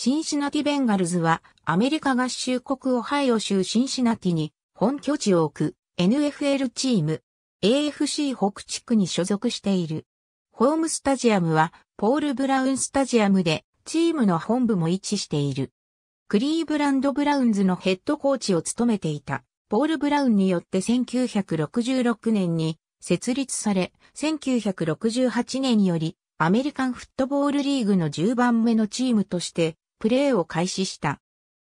シンシナティベンガルズはアメリカ合衆国オハイオ州シンシナティに本拠地を置く NFL チーム AFC 北地区に所属している。ホームスタジアムはポール・ブラウンスタジアムでチームの本部も位置している。クリーブランド・ブラウンズのヘッドコーチを務めていたポール・ブラウンによって1966年に設立され、1968年よりアメリカンフットボールリーグの10番目のチームとしてプレーを開始した。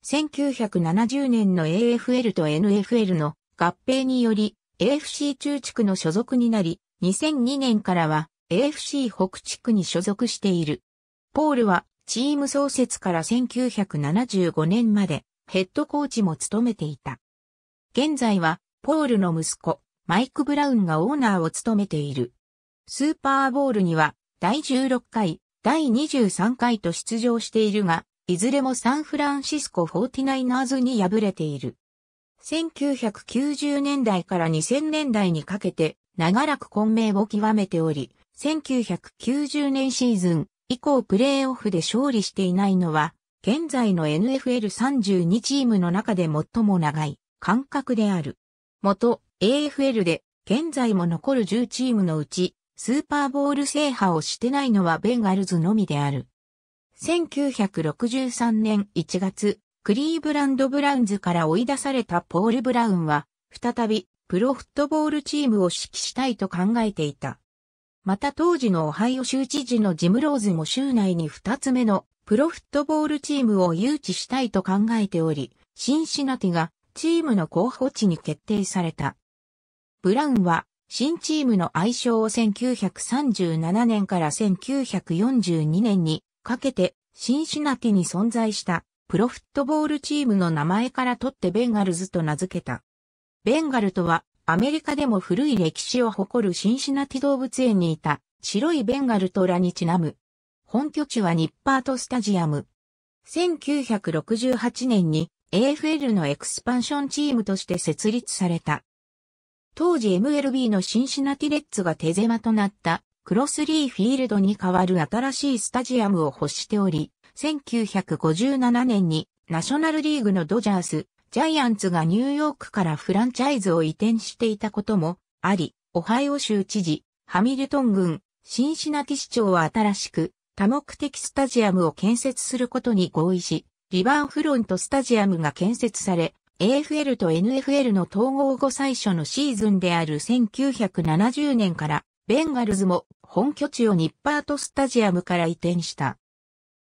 1970年の AFL と NFL の合併により AFC 中地区の所属になり、2002年からは AFC 北地区に所属している。ポールはチーム創設から1975年までヘッドコーチも務めていた。現在はポールの息子、マイク・ブラウンがオーナーを務めている。スーパーボールには第16回、第23回と出場しているが、いずれもサンフランシスコ 49ers に敗れている。1990年代から2000年代にかけて長らく混迷を極めており、1990年シーズン以降プレーオフで勝利していないのは、現在の NFL32 チームの中で最も長い間隔である。元 AFL で現在も残る10チームのうち、スーパーボール制覇をしてないのはベンガルズのみである。1963年1月、クリーブランド・ブラウンズから追い出されたポール・ブラウンは、再びプロフットボールチームを指揮したいと考えていた。また当時のオハイオ州知事のジム・ローズも州内に2つ目のプロフットボールチームを誘致したいと考えており、シンシナティがチームの候補地に決定された。ブラウンは新チームの愛称を1937年から1942年にかけて、シンシナティに存在した、プロフットボールチームの名前から取ってベンガルズと名付けた。ベンガルとは、アメリカでも古い歴史を誇るシンシナティ動物園にいた、白いベンガルトラにちなむ。本拠地はニッパートスタジアム。1968年に AFL のエクスパンションチームとして設立された。当時 MLB のシンシナティレッツが手狭となったクロスリーフィールドに代わる新しいスタジアムを欲しており、1957年にナショナルリーグのドジャース、ジャイアンツがニューヨークからフランチャイズを移転していたこともあり、オハイオ州知事、ハミルトン郡、シンシナティ市長は新しく多目的スタジアムを建設することに合意し、リバーフロントスタジアムが建設され、AFL と NFL の統合後最初のシーズンである1970年からベンガルズも本拠地をニッパートスタジアムから移転した。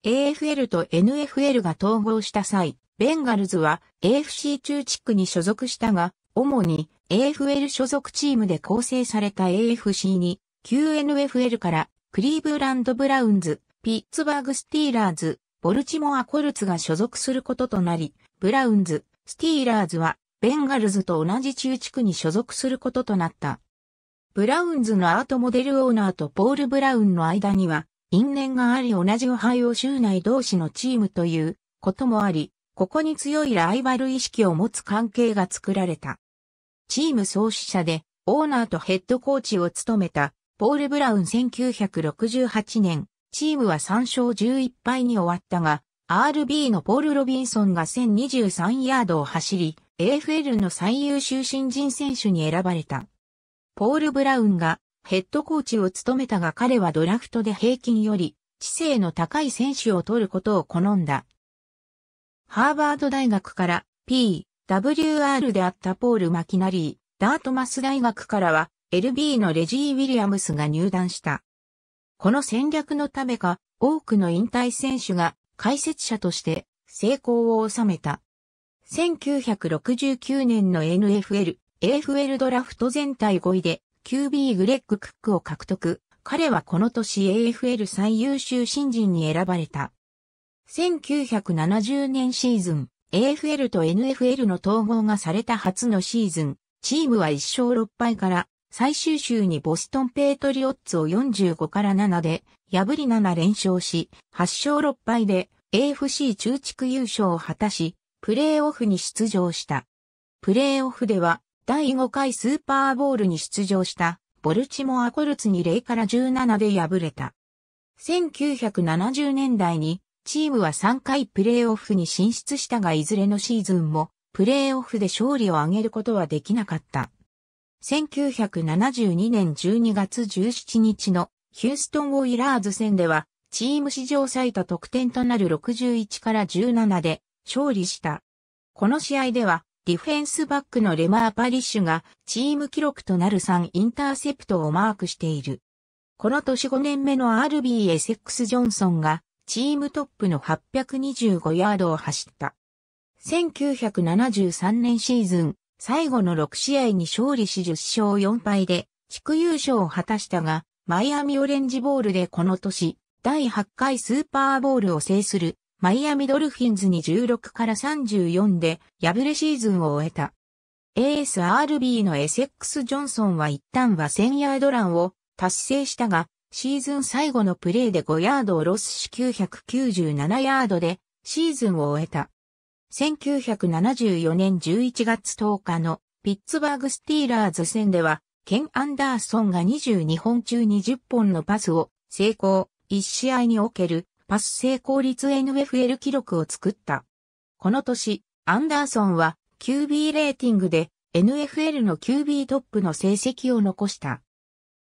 AFL と NFL が統合した際、ベンガルズは AFC 中地区に所属したが、主に AFL 所属チームで構成された AFC に QNFL からクリーブランド・ブラウンズ、ピッツバーグ・スティーラーズ、ボルチモア・コルツが所属することとなり、ブラウンズ、スティーラーズはベンガルズと同じ中地区に所属することとなった。ブラウンズのアートモデルオーナーとポール・ブラウンの間には、因縁があり同じオハイオ州内同士のチームということもあり、ここに強いライバル意識を持つ関係が作られた。チーム創始者で、オーナーとヘッドコーチを務めた、ポール・ブラウン1968年、チームは3勝11敗に終わったが、RB のポール・ロビンソンが1023ヤードを走り、AFL の最優秀新人選手に選ばれた。ポール・ブラウンがヘッドコーチを務めたが彼はドラフトで平均より知性の高い選手を取ることを好んだ。ハーバード大学から PWR であったポール・マキナリー、ダートマス大学からは LB のレジー・ウィリアムスが入団した。この戦略のためか多くの引退選手が解説者として成功を収めた。1969年の NFL AFL ドラフト全体5位で QB グレッグ・クックを獲得。彼はこの年 AFL 最優秀新人に選ばれた。1970年シーズン、AFL と NFL の統合がされた初のシーズン、チームは1勝6敗から最終週にボストンペイトリオッツを45から7で破り7連勝し、8勝6敗で AFC 中地区優勝を果たし、プレーオフに出場した。プレーオフでは第5回スーパーボールに出場したボルチモアコルツに0から17で敗れた。1970年代にチームは3回プレーオフに進出したがいずれのシーズンもプレーオフで勝利を挙げることはできなかった。1972年12月17日のヒューストン・ウォイラーズ戦ではチーム史上最多得点となる61から17で勝利した。この試合ではディフェンスバックのレマー・パリッシュがチーム記録となる3インターセプトをマークしている。この年5年目の RB エセックス・ジョンソンがチームトップの825ヤードを走った。1973年シーズン、最後の6試合に勝利し10勝4敗で地区優勝を果たしたが、マイアミオレンジボールでこの年、第8回スーパーボールを制するマイアミドルフィンズに16から34で敗れシーズンを終えた。ASRB のエセックス・ジョンソンは一旦は1000ヤードランを達成したが、シーズン最後のプレーで5ヤードをロスし997ヤードでシーズンを終えた。1974年11月10日のピッツバーグスティーラーズ戦では、ケン・アンダーソンが22本中20本のパスを成功、1試合におけるパス成功率 NFL 記録を作った。この年、アンダーソンは QB レーティングで NFL の QB トップの成績を残した。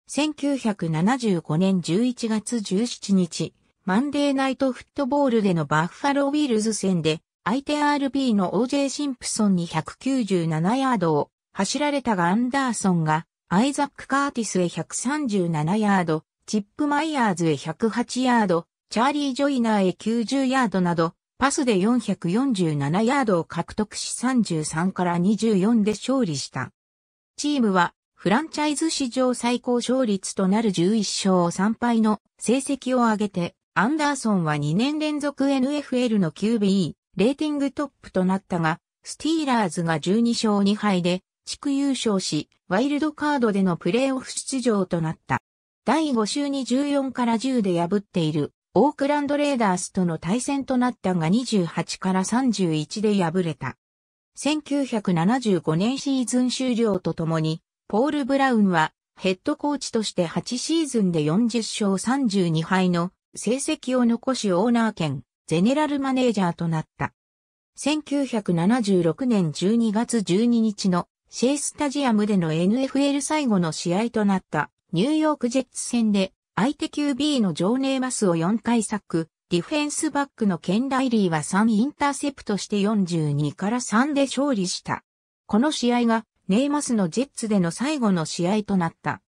1975年11月17日、マンデーナイトフットボールでのバッファローウィルズ戦で、相手 RB の OJ シンプソンに197ヤードを走られたがアンダーソンが、アイザック・カーティスへ137ヤード、チップ・マイヤーズへ108ヤード、チャーリー・ジョイナーへ90ヤードなど、パスで447ヤードを獲得し33から24で勝利した。チームはフランチャイズ史上最高勝率となる11勝3敗の成績を上げて、アンダーソンは2年連続 NFL の q b レーティングトップとなったが、スティーラーズが12勝2敗で、地区優勝し、ワイルドカードでのプレーオフ出場となった。第5週に14から10で破っているオークランドレーダースとの対戦となったが28から31で敗れた。1975年シーズン終了とともに、ポール・ブラウンはヘッドコーチとして8シーズンで40勝32敗の成績を残しオーナー兼ゼネラルマネージャーとなった。1976年12月12日のシェイスタジアムでの NFL 最後の試合となったニューヨークジェッツ戦で相手 QB のジョーネーマスを4回サック、ディフェンスバックのケン・ライリーは3インターセプトして42から3で勝利した。この試合がネーマスのジェッツでの最後の試合となった。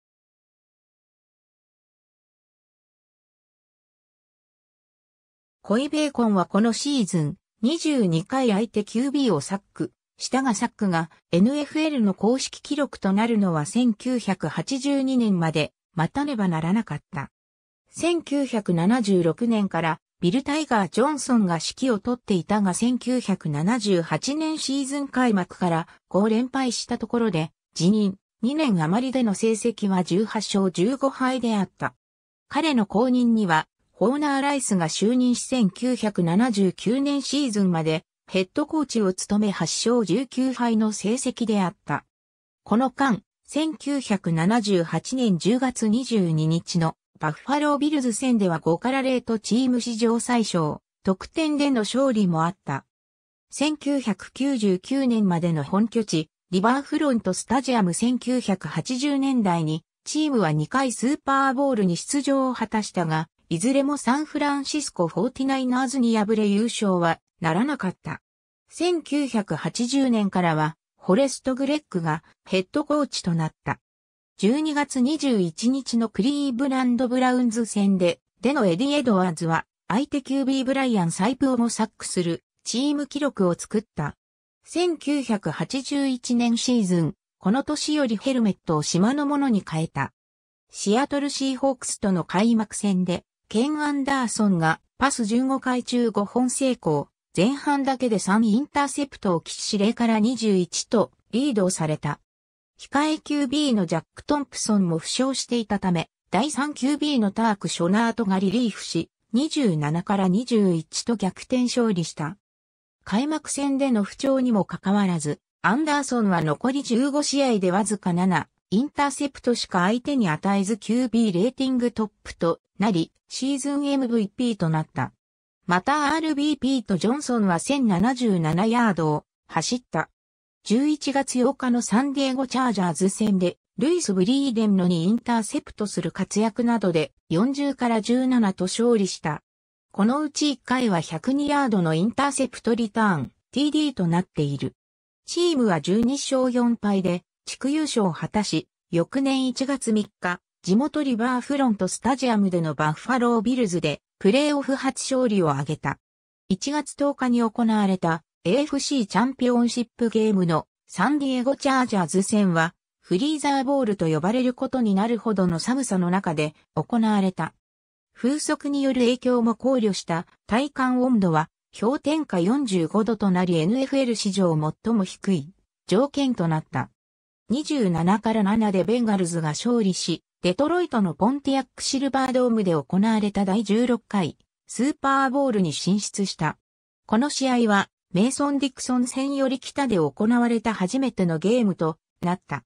コイ・ベーコンはこのシーズン22回相手 QB をサック、したがサックが NFL の公式記録となるのは1982年まで待たねばならなかった。1976年からビル・タイガー・ジョンソンが指揮を取っていたが1978年シーズン開幕から5連敗したところで辞任2年余りでの成績は18勝15敗であった。彼の後任にはホーナー・ライスが就任し1979年シーズンまでヘッドコーチを務め8勝19敗の成績であった。この間、1978年10月22日のバッファロービルズ戦では5から0とチーム史上最小、得点での勝利もあった。1999年までの本拠地、リバーフロントスタジアム1980年代に、チームは2回スーパーボールに出場を果たしたが、いずれもサンフランシスコ 49ers に敗れ優勝はならなかった。1980年からはフォレスト・グレッグがヘッドコーチとなった。12月21日のクリーブランド・ブラウンズ戦で、でのエディ・エドワーズは、相手 QB ブライアン・サイプをもサックするチーム記録を作った。1981年シーズン、この年よりヘルメットを島のものに変えた。シアトルシーホークスとの開幕戦で、ケン・アンダーソンがパス15回中5本成功、前半だけで3インターセプトを喫し0から21とリードをされた。控え QB のジャック・トンプソンも負傷していたため、第 3QB のターク・ショナートがリリーフし、27から21と逆転勝利した。開幕戦での不調にもかかわらず、アンダーソンは残り15試合でわずか7、インターセプトしか相手に与えず QB レーティングトップとなり、シーズン MVP となった。また RBP とジョンソンは1077ヤードを走った。11月8日のサンディエゴチャージャーズ戦で、ルイス・ブリーデンのにインターセプトする活躍などで40から17と勝利した。このうち1回は102ヤードのインターセプトリターン、TD となっている。チームは12勝4敗で、地区優勝を果たし、翌年1月3日、地元リバーフロントスタジアムでのバッファロービルズでプレーオフ初勝利を挙げた。1月10日に行われた AFC チャンピオンシップゲームのサンディエゴチャージャーズ戦はフリーザーボールと呼ばれることになるほどの寒さの中で行われた。風速による影響も考慮した体感温度は氷点下45度となり NFL 史上最も低い条件となった。27から7でベンガルズが勝利し、デトロイトのポンティアックシルバードームで行われた第16回スーパーボールに進出した。この試合はメイソン・ディクソン戦より北で行われた初めてのゲームとなった。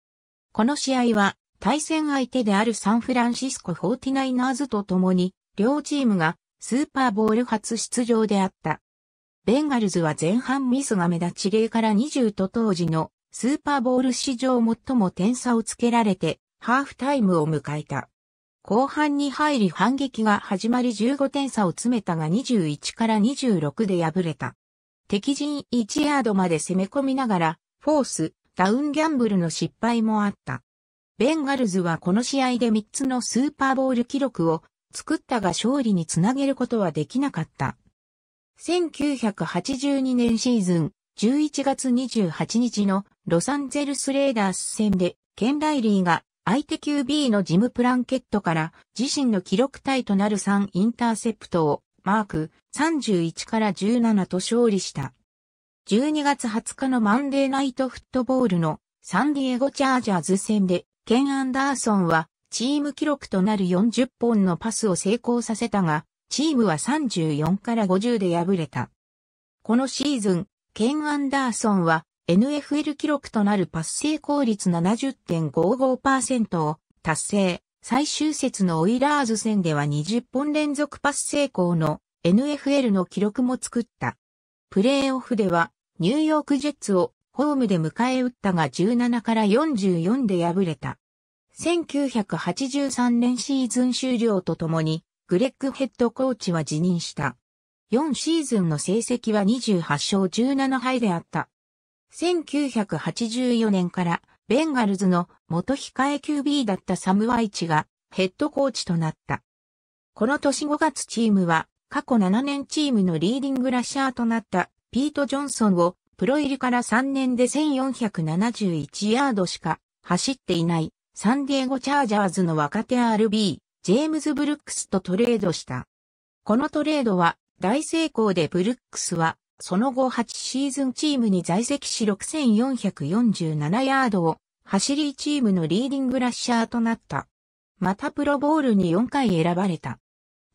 この試合は対戦相手であるサンフランシスコ 49ers と共に両チームがスーパーボール初出場であった。ベンガルズは前半ミスが目立ちーから20と当時のスーパーボール史上最も点差をつけられてハーフタイムを迎えた。後半に入り反撃が始まり15点差を詰めたが21から26で敗れた。敵陣1ヤードまで攻め込みながら、フォース、ダウンギャンブルの失敗もあった。ベンガルズはこの試合で3つのスーパーボール記録を作ったが勝利につなげることはできなかった。1982年シーズン11月28日のロサンゼルスレーダース戦でケン・ライリーが相手 QB のジム・プランケットから自身の記録体となる3インターセプトをマーク31から17と勝利した。12月20日のマンデーナイトフットボールのサンディエゴチャージャーズ戦でケン・アンダーソンはチーム記録となる40本のパスを成功させたが、チームは34から50で敗れた。このシーズン、ケン・アンダーソンは NFL 記録となるパス成功率70.55%を達成。最終節のオイラーズ戦では20本連続パス成功の NFL の記録も作った。プレーオフではニューヨークジェッツをホームで迎え撃ったが17から44で敗れた。1983年シーズン終了とともにグレッグヘッドコーチは辞任した。4シーズンの成績は28勝17敗であった。1984年からベンガルズの元控え QB だったサム・ワイチがヘッドコーチとなった。この年5月チームは過去7年チームのリーディングラッシャーとなったピート・ジョンソンをプロ入りから3年で1471ヤードしか走っていないサンディエゴ・チャージャーズの若手 RB ジェームズ・ブルックスとトレードした。このトレードは大成功でブルックスはその後8シーズンチームに在籍し6447ヤードを走りチームのリーディングラッシャーとなった。またプロボールに4回選ばれた。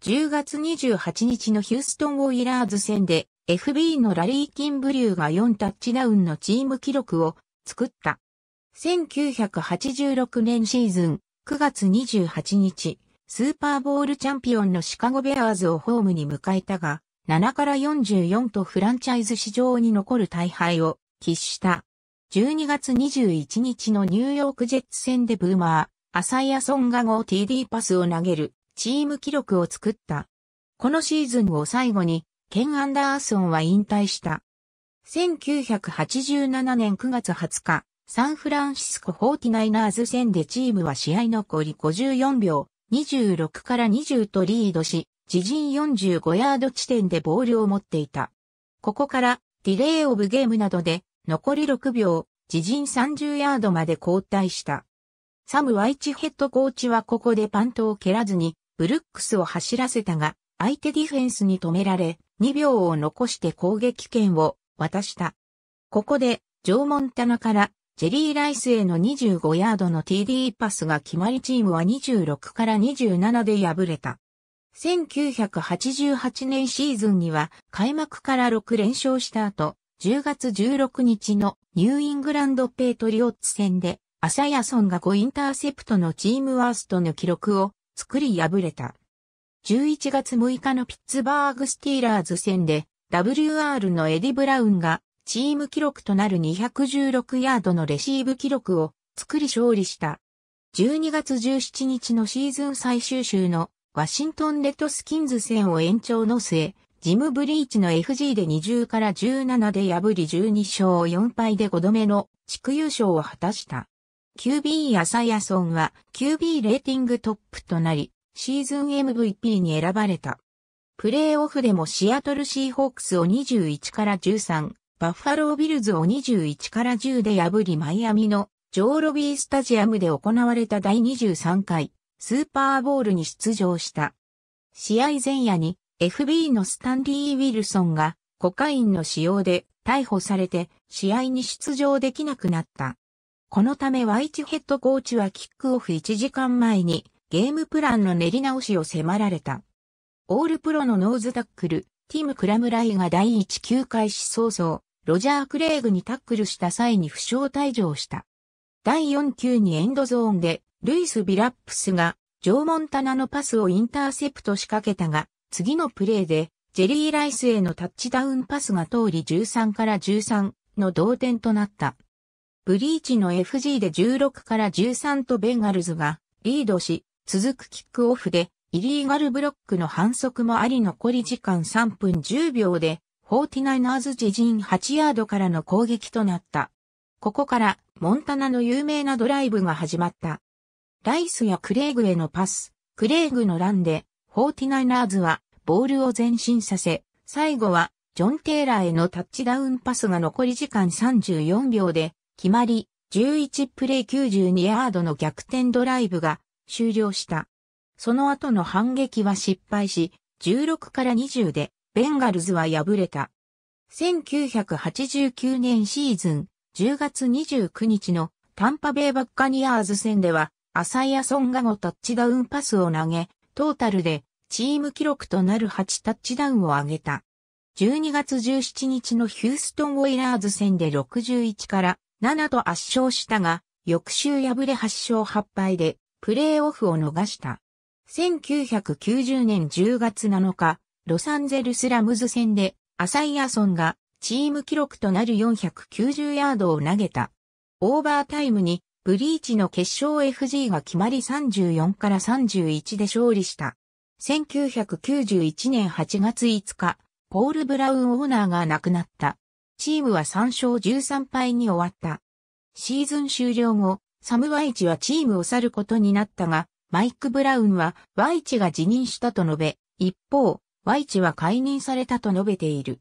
10月28日のヒューストン・ウォイラーズ戦で FB のラリー・キンブリューが4タッチダウンのチーム記録を作った。1986年シーズン9月28日、スーパーボールチャンピオンのシカゴベアーズをホームに迎えたが、7から44とフランチャイズ市場に残る大敗を喫した。12月21日のニューヨークジェッツ戦でブーマー、アサイアソンが号 t d パスを投げるチーム記録を作った。このシーズンを最後に、ケン・アンダーソンは引退した。1987年9月20日、サンフランシスコ・ォーティナイナーズ戦でチームは試合残り54秒、26から20とリードし、自陣45ヤード地点でボールを持っていた。ここから、ディレイオブゲームなどで、残り6秒、自陣30ヤードまで交代した。サム・ワイチヘッドコーチはここでパントを蹴らずに、ブルックスを走らせたが、相手ディフェンスに止められ、2秒を残して攻撃権を渡した。ここで、ジョー・モンタナからジェリー・ライスへの25ヤードの TD パスが決まりチームは26から27で敗れた。1988年シーズンには開幕から6連勝した後、10月16日のニューイングランドペイトリオッツ戦で、アサヤソンが5インターセプトのチームワーストの記録を作り敗れた。11月6日のピッツバーグスティーラーズ戦で、WR のエディ・ブラウンがチーム記録となる216ヤードのレシーブ記録を作り勝利した。12月17日のシーズン最終週のワシントン・レッドスキンズ戦を延長の末、ジム・ブリーチの FG で20から17で破り12勝4敗で5度目の地区優勝を果たした。QB アサヤソンは QB レーティングトップとなり、シーズン MVP に選ばれた。プレーオフでもシアトルシーホークスを21から13、バッファロービルズを21から10で破りマイアミのジョーロビースタジアムで行われた第23回スーパーボールに出場した。試合前夜に FB のスタンリー・ウィルソンがコカインの使用で逮捕されて試合に出場できなくなった。このためワイチヘッドコーチはキックオフ1時間前にゲームプランの練り直しを迫られた。オールプロのノーズタックル、ティム・クラムライが第1球開始早々、ロジャー・クレイグにタックルした際に負傷退場した。第4球にエンドゾーンで、ルイス・ビラップスが、ジョー・モンタナのパスをインターセプト仕掛けたが、次のプレーで、ジェリー・ライスへのタッチダウンパスが通り13から13の同点となった。ブリーチの FG で16から13とベンガルズがリードし、続くキックオフで、イリーガルブロックの反則もあり残り時間3分10秒で、フォーティナイナーズ自陣8ヤードからの攻撃となった。ここからモンタナの有名なドライブが始まった。ライスやクレイグへのパス、クレイグのランで、フォーティナイナーズはボールを前進させ、最後はジョン・テイラーへのタッチダウンパスが残り時間34秒で決まり、11プレイ92ヤードの逆転ドライブが終了した。その後の反撃は失敗し、16から20でベンガルズは敗れた。1989年シーズン、10月29日のタンパベイバッカニアーズ戦では、アサイアソンガ後タッチダウンパスを投げ、トータルでチーム記録となる8タッチダウンを挙げた。12月17日のヒューストン・ウォイラーズ戦で61から7と圧勝したが、翌週敗れ8勝8敗でプレーオフを逃した。1990年10月7日、ロサンゼルス・ラムズ戦で、アサイアソンがチーム記録となる490ヤードを投げた。オーバータイムにブリーチの決勝 FG が決まり34から31で勝利した。1991年8月5日、ポール・ブラウンオーナーが亡くなった。チームは3勝13敗に終わった。シーズン終了後、サム・ワイチはチームを去ることになったが、マイク・ブラウンはワイチが辞任したと述べ、一方、ワイチは解任されたと述べている。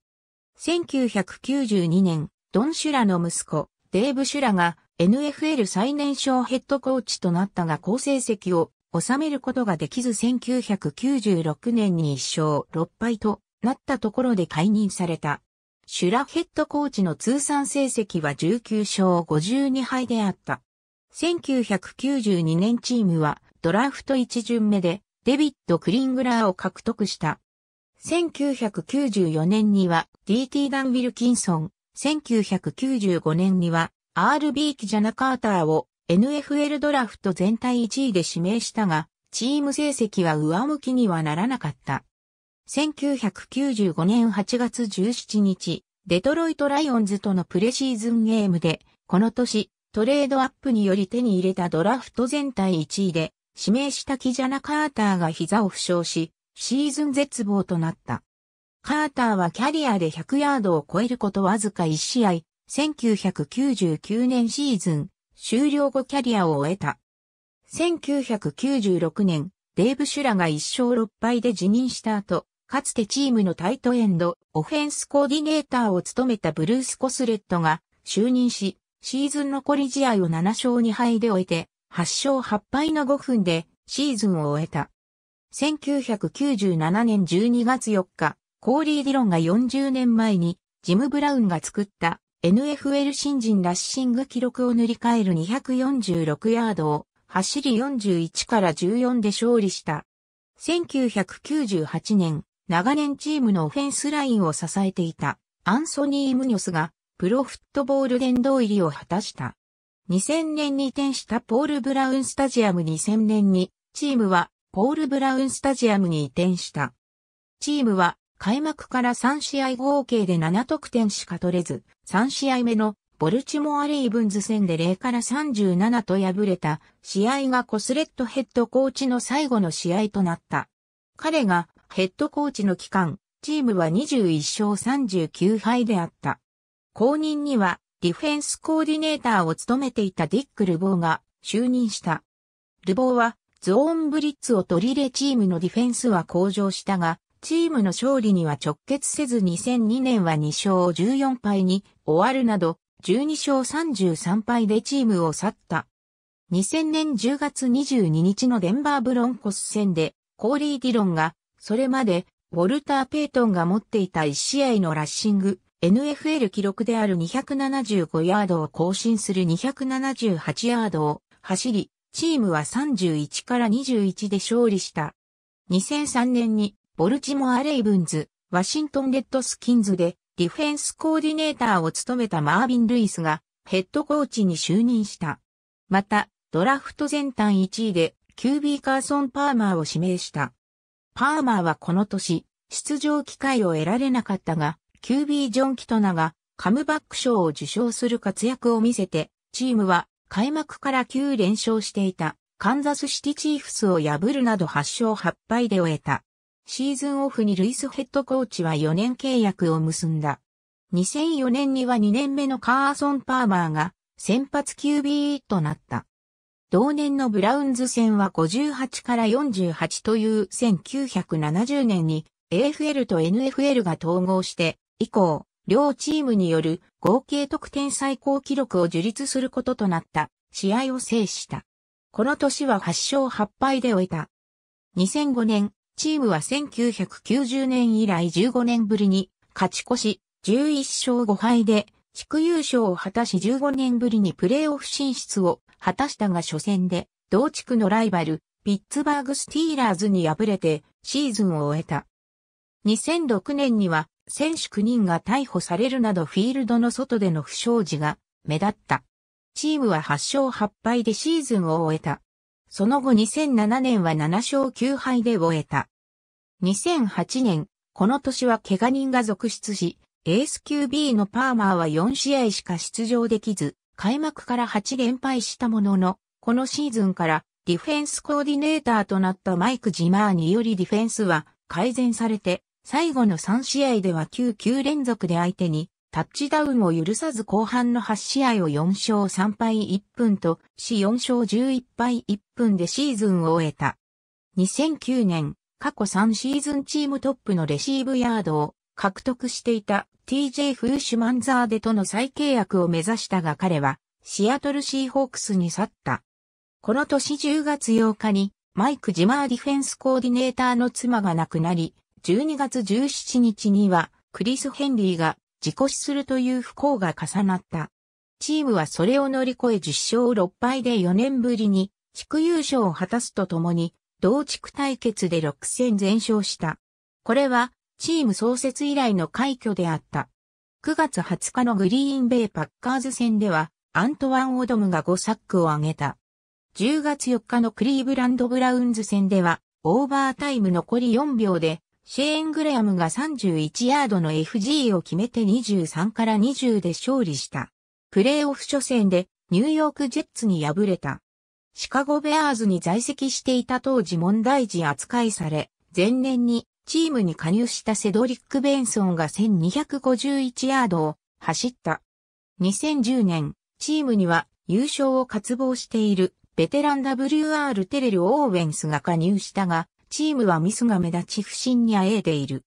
1992年、ドン・シュラの息子、デーブ・シュラが NFL 最年少ヘッドコーチとなったが好成績を収めることができず1996年に1勝6敗となったところで解任された。シュラヘッドコーチの通算成績は19勝52敗であった。1992年チームはドラフト1巡目でデビッド・クリングラーを獲得した。1994年には DT ダン・ウィルキンソン、1995年には RB キジャナ・カーターを NFL ドラフト全体1位で指名したが、チーム成績は上向きにはならなかった。1995年8月17日、デトロイト・ライオンズとのプレシーズンゲームで、この年、トレードアップにより手に入れたドラフト全体1位で、指名したキジャナ・カーターが膝を負傷し、シーズン絶望となった。カーターはキャリアで100ヤードを超えることわずか1試合、1999年シーズン終了後キャリアを終えた。1996年、デーブ・シュラが1勝6敗で辞任した後、かつてチームのタイトエンド、オフェンスコーディネーターを務めたブルース・コスレットが就任し、シーズン残り試合を7勝2敗で終えて、8勝8敗の5分でシーズンを終えた。1997年12月4日、コーリー・ディロンが40年前に、ジム・ブラウンが作った NFL 新人ラッシング記録を塗り替える246ヤードを、走り41から14で勝利した。1998年、長年チームのオフェンスラインを支えていたアンソニー・ムニョスがプロフットボール殿堂入りを果たした。2000年に移転したポール・ブラウンスタジアム2000年にチームはポール・ブラウンスタジアムに移転した。チームは開幕から3試合合計で7得点しか取れず、3試合目のボルチモア・レイブンズ戦で0から37と敗れた試合がコスレットヘッドコーチの最後の試合となった。彼がヘッドコーチの期間、チームは21勝39敗であった。後任にはディフェンスコーディネーターを務めていたディック・ルボーが就任した。ルボーはゾーンブリッツを取り入れチームのディフェンスは向上したが、チームの勝利には直結せず2002年は2勝14敗に終わるなど、12勝33敗でチームを去った。2000年10月22日のデンバーブロンコス戦で、コーリー・ディロンが、それまで、ウォルター・ペイトンが持っていた1試合のラッシング、NFL 記録である275ヤードを更新する278ヤードを走り、チームは31から21で勝利した。2003年に、ボルチモア・レイブンズ、ワシントン・レッドスキンズで、ディフェンスコーディネーターを務めたマービン・ルイスが、ヘッドコーチに就任した。また、ドラフト全単1位で、QB カーソン・パーマーを指名した。パーマーはこの年、出場機会を得られなかったが、QB ジョン・キトナがカムバック賞を受賞する活躍を見せて、チームは開幕から9連勝していたカンザスシティチーフスを破るなど8勝8敗で終えた。シーズンオフにルイスヘッドコーチは4年契約を結んだ。2004年には2年目のカーソン・パーマーが先発 QB となった。同年のブラウンズ戦は58から48という1970年に AFL と NFL が統合して以降両チームによる合計得点最高記録を樹立することとなった試合を制した。この年は8勝8敗で終えた。2005年、チームは1990年以来15年ぶりに勝ち越し11勝5敗で地区優勝を果たし15年ぶりにプレーオフ進出を果たしたが初戦で同地区のライバルピッツバーグスティーラーズに敗れてシーズンを終えた。2006年には選手9人が逮捕されるなどフィールドの外での不祥事が目立った。チームは8勝8敗でシーズンを終えた。その後2007年は7勝9敗で終えた。2008年、この年は怪我人が続出し、エース QB のパーマーは4試合しか出場できず、開幕から8連敗したものの、このシーズンからディフェンスコーディネーターとなったマイク・ジマーによりディフェンスは改善されて最後の3試合では9球連続で相手にタッチダウンを許さず後半の8試合を4勝3敗1分とし4勝11敗1分でシーズンを終えた。2009年、過去3シーズンチームトップのレシーブヤードを獲得していた TJ フーシュマンザーデとの再契約を目指したが彼はシアトルシーホークスに去った。この年10月8日にマイク・ジマーディフェンスコーディネーターの妻が亡くなり、12月17日には、クリス・ヘンリーが事故死するという不幸が重なった。チームはそれを乗り越え10勝6敗で4年ぶりに地区優勝を果たすとともに、同地区対決で6戦全勝した。これは、チーム創設以来の快挙であった。9月20日のグリーンベイパッカーズ戦では、アントワン・オドムが5サックを挙げた。10月4日のクリーブランド・ブラウンズ戦では、オーバータイム残り4秒で、シェーン・グレアムが31ヤードの FG を決めて23から20で勝利した。プレーオフ初戦でニューヨーク・ジェッツに敗れた。シカゴ・ベアーズに在籍していた当時問題児扱いされ、前年にチームに加入したセドリック・ベンソンが1251ヤードを走った。2010年、チームには優勝を渇望しているベテラン WR テレル・オーウェンスが加入したが、チームはミスが目立ち不振にあえいでいる。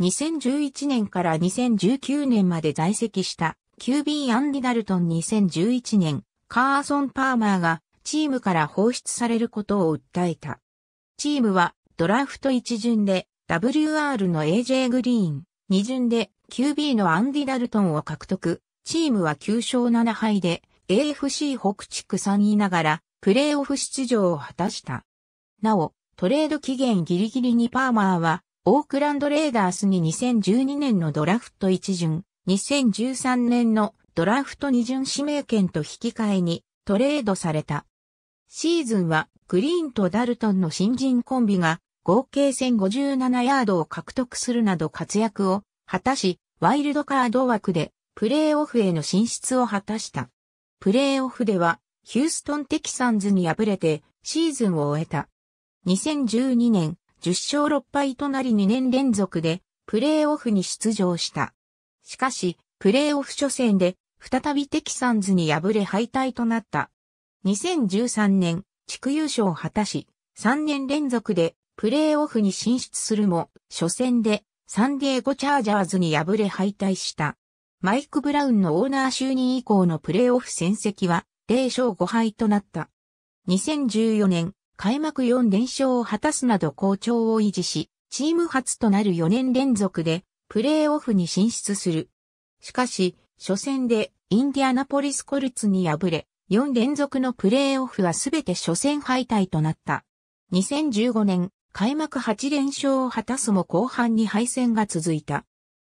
2011年から2019年まで在籍した QB アンディ・ダルトン2011年、カーソン・パーマーがチームから放出されることを訴えた。チームはドラフト1巡で WR の AJ グリーン、2巡で QB のアンディ・ダルトンを獲得。チームは9勝7敗で AFC 北地区3位ながらプレーオフ出場を果たした。なお、トレード期限ギリギリにパーマーは、オークランドレーダースに2012年のドラフト一巡、2013年のドラフト二巡指名権と引き換えにトレードされた。シーズンはグリーンとダルトンの新人コンビが合計1057ヤードを獲得するなど活躍を果たし、ワイルドカード枠でプレーオフへの進出を果たした。プレーオフではヒューストンテキサンズに敗れてシーズンを終えた。2012年、10勝6敗となり2年連続で、プレーオフに出場した。しかし、プレーオフ初戦で、再びテキサンズに敗れ敗退となった。2013年、地区優勝を果たし、3年連続でプレーオフに進出するも、初戦でサンディエゴチャージャーズに敗れ敗退した。マイク・ブラウンのオーナー就任以降のプレーオフ戦績は0勝5敗となった。2014年開幕4連勝を果たすなど好調を維持し、チーム初となる4年連続でプレーオフに進出する。しかし、初戦でインディアナポリスコルツに敗れ、4連続のプレーオフはすべて初戦敗退となった。2015年、開幕8連勝を果たすも後半に敗戦が続いた。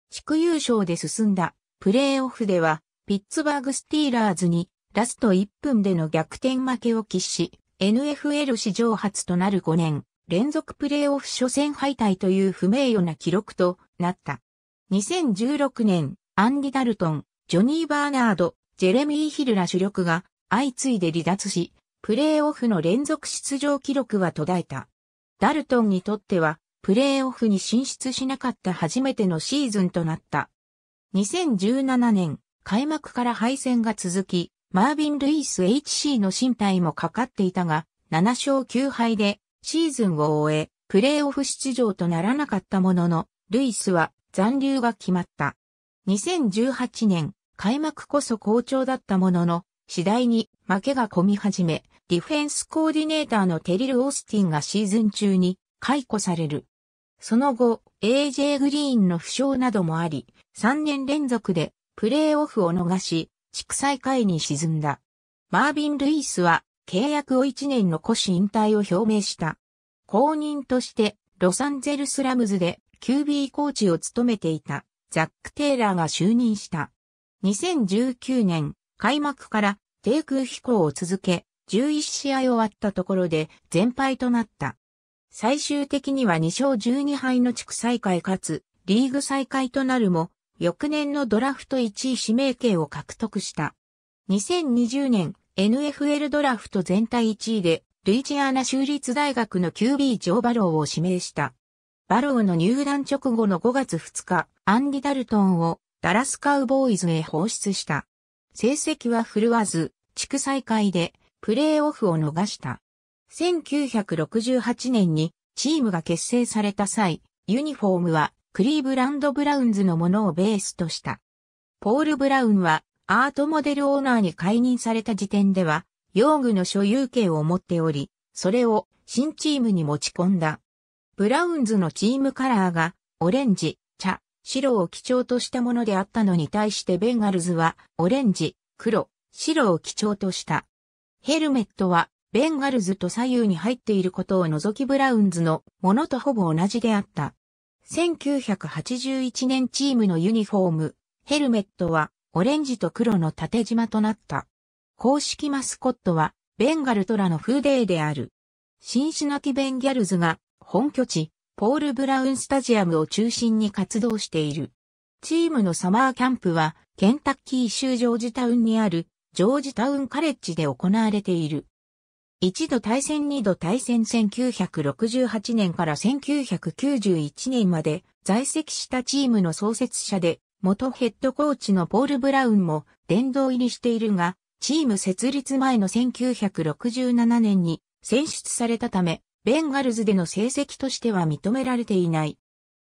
地区優勝で進んだプレーオフでは、ピッツバーグスティーラーズにラスト1分での逆転負けを喫し、NFL 史上初となる5年連続プレーオフ初戦敗退という不名誉な記録となった。2016年、アンディ・ダルトン、ジョニー・バーナード、ジェレミー・ヒルら主力が相次いで離脱し、プレーオフの連続出場記録は途絶えた。ダルトンにとっては、プレーオフに進出しなかった初めてのシーズンとなった。2017年、開幕から敗戦が続き、マービン・ルイス HC の身体もかかっていたが、7勝9敗でシーズンを終え、プレーオフ出場とならなかったものの、ルイスは残留が決まった。2018年、開幕こそ好調だったものの、次第に負けが込み始め、ディフェンスコーディネーターのテリル・オースティンがシーズン中に解雇される。その後、AJ グリーンの負傷などもあり、3年連続でプレーオフを逃し、地区再開に沈んだ。マービン・ルイスは契約を1年残し引退を表明した。公認としてロサンゼルスラムズで QB コーチを務めていたザック・テイラーが就任した。2019年開幕から低空飛行を続け11試合終わったところで全敗となった。最終的には2勝12敗の地区再開かつリーグ再開となるも翌年のドラフト1位指名権を獲得した。2020年 NFL ドラフト全体1位でルイジアナ州立大学の QB ジョー・バローを指名した。バローの入団直後の5月2日、アンディ・ダルトンをダラスカウボーイズへ放出した。成績は振るわず、地区再開でプレーオフを逃した。1968年にチームが結成された際、ユニフォームはクリーブランド・ブラウンズのものをベースとした。ポール・ブラウンはアートモデルオーナーに解任された時点では、用具の所有権を持っており、それを新チームに持ち込んだ。ブラウンズのチームカラーがオレンジ、茶、白を基調としたものであったのに対してベンガルズはオレンジ、黒、白を基調とした。ヘルメットはベンガルズと左右に入っていることを除きブラウンズのものとほぼ同じであった。1981年チームのユニフォーム、ヘルメットはオレンジと黒の縦縞となった。公式マスコットはベンガルトラのフーデーである。シンシナティベンギャルズが本拠地、ポール・ブラウン・スタジアムを中心に活動している。チームのサマーキャンプはケンタッキー州ジョージタウンにあるジョージタウンカレッジで行われている。一度対戦二度対戦1968年から1991年まで在籍したチームの創設者で、元ヘッドコーチのポール・ブラウンも殿堂入りしているが、チーム設立前の1967年に選出されたため、ベンガルズでの成績としては認められていない。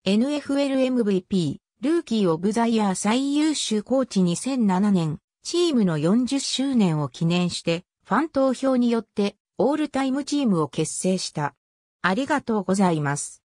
NFL MVP、ルーキー・オブ・ザ・イヤー最優秀コーチ2007年、チームの40周年を記念して、ファン投票によってオールタイムチームを結成した。ありがとうございます。